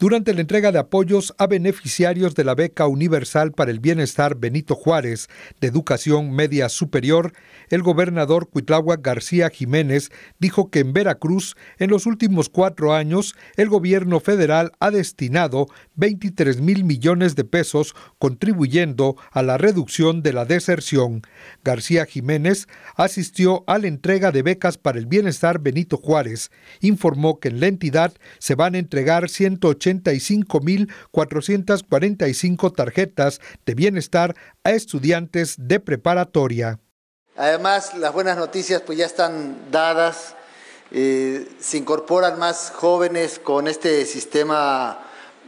durante la entrega de apoyos a beneficiarios de la Beca Universal para el Bienestar Benito Juárez de Educación Media Superior, el gobernador Cuitláhuac García Jiménez dijo que en Veracruz, en los últimos cuatro años, el gobierno federal ha destinado 23 mil millones de pesos, contribuyendo a la reducción de la deserción. García Jiménez asistió a la entrega de becas para el bienestar Benito Juárez. Informó que en la entidad se van a entregar 180 85.445 tarjetas de bienestar a estudiantes de preparatoria. Además, las buenas noticias pues ya están dadas. Eh, se incorporan más jóvenes con este sistema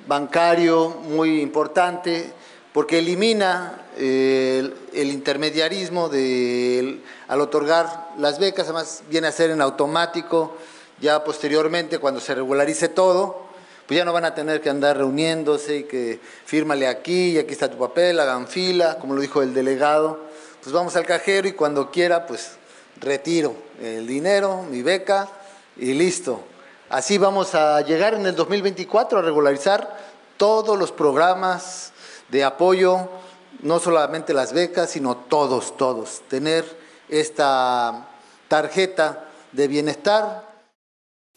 bancario muy importante porque elimina eh, el, intermediarismo al otorgar las becas, además viene a ser en automático, ya posteriormente cuando se regularice todo, pues ya no van a tener que andar reuniéndose y que fírmale aquí y aquí está tu papel, hagan fila, como lo dijo el delegado. Pues vamos al cajero y cuando quiera, pues retiro el dinero, mi beca y listo. Así vamos a llegar en el 2024 a regularizar todos los programas de apoyo, no solamente las becas, sino todos, todos. Tener esta tarjeta de bienestar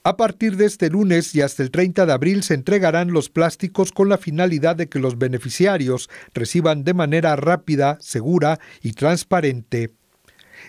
a partir de este lunes y hasta el 30 de abril se entregarán los plásticos con la finalidad de que los beneficiarios reciban de manera rápida, segura y transparente.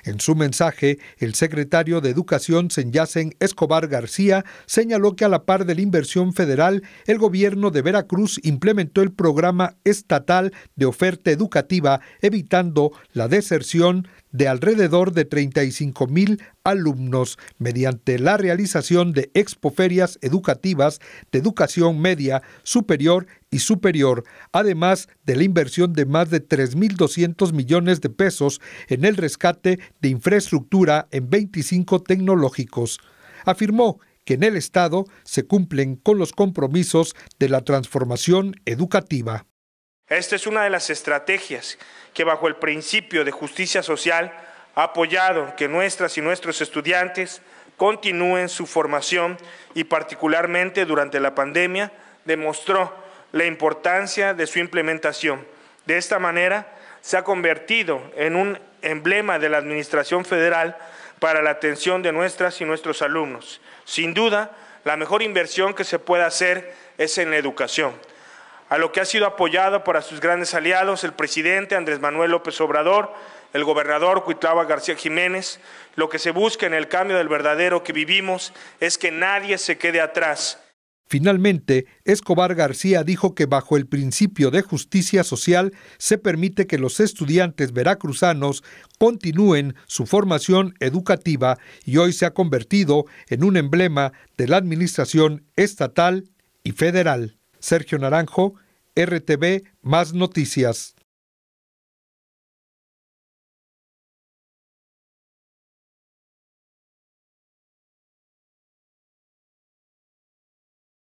En su mensaje, el secretario de Educación Senyacen Escobar García señaló que a la par de la inversión federal, el gobierno de Veracruz implementó el programa estatal de oferta educativa, evitando la deserción de alrededor de 35 mil alumnos mediante la realización de expoferias educativas de educación media, superior y superior, además de la inversión de más de 3.200 millones de pesos en el rescate de infraestructura en 25 tecnológicos. Afirmó que en el Estado se cumplen con los compromisos de la transformación educativa. Esta es una de las estrategias que bajo el principio de justicia social ha apoyado que nuestras y nuestros estudiantes continúen su formación y particularmente durante la pandemia demostró la importancia de su implementación. De esta manera se ha convertido en un emblema de la Administración Federal para la atención de nuestras y nuestros alumnos. Sin duda, la mejor inversión que se puede hacer es en la educación a lo que ha sido apoyado por sus grandes aliados, el presidente Andrés Manuel López Obrador, el gobernador Cuitlava García Jiménez, lo que se busca en el cambio del verdadero que vivimos es que nadie se quede atrás. Finalmente, Escobar García dijo que bajo el principio de justicia social se permite que los estudiantes veracruzanos continúen su formación educativa y hoy se ha convertido en un emblema de la administración estatal y federal. Sergio Naranjo, RTV Más Noticias.